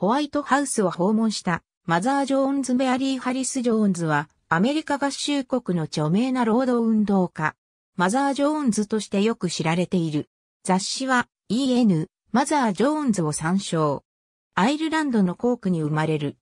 ホワイトハウスを訪問したマザー・ジョーンズ・メアリー・ハリス・ジョーンズはアメリカ合衆国の著名な労働運動家、マザー・ジョーンズとしてよく知られている。雑誌は EN、マザー・ジョーンズを参照。アイルランドのコークに生まれる。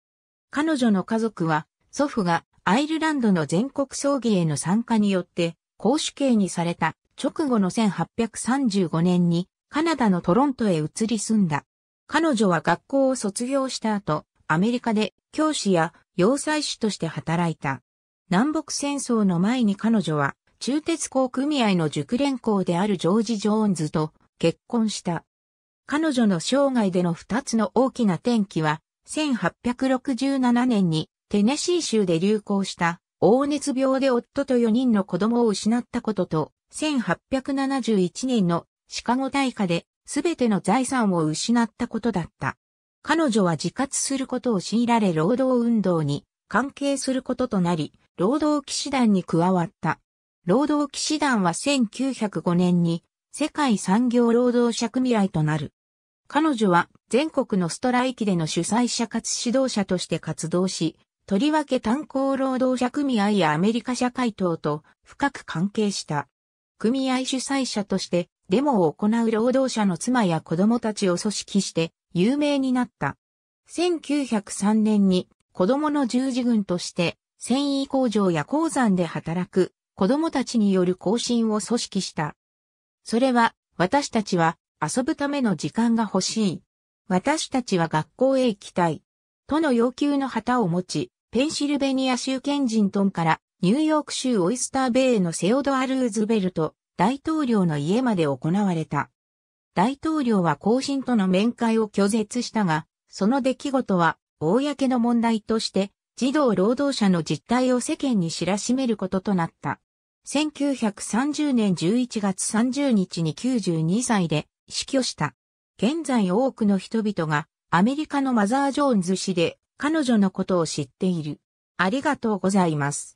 彼女の家族は、祖父がアイルランドの全国葬儀への参加によって、公主刑にされた直後の1835年にカナダのトロントへ移り住んだ。彼女は学校を卒業した後、アメリカで教師や要塞士として働いた。南北戦争の前に彼女は中鉄工組合の熟練工であるジョージ・ジョーンズと結婚した。彼女の生涯での二つの大きな転機は、1867年にテネシー州で流行した黄熱病で夫と4人の子供を失ったことと、1871年のシカゴ大火ですべての財産を失ったことだった。彼女は自活することを強いられ労働運動に関係することとなり、労働騎士団に加わった。労働騎士団は1905年に世界産業労働者組合となる。彼女は全国のストライキでの主催者かつ指導者として活動し、とりわけ炭鉱労働者組合やアメリカ社会等と深く関係した。組合主催者としてデモを行う労働者の妻や子供たちを組織して有名になった。1903年に子供の十字軍として繊維工場や鉱山で働く子供たちによる行進を組織した。それは私たちは遊ぶための時間が欲しい。私たちは学校へ行きたい。との要求の旗を持ち、ペンシルベニア州ケンジントンからニューヨーク州オイスターベイのセオドア・ルーズベルト、大統領の家まで行われた。大統領は後進との面会を拒絶したが、その出来事は、公の問題として、児童労働者の実態を世間に知らしめることとなった。1930年11月30日に92歳で死去した。現在多くの人々がアメリカのマザー・ジョーンズ氏で彼女のことを知っている。ありがとうございます。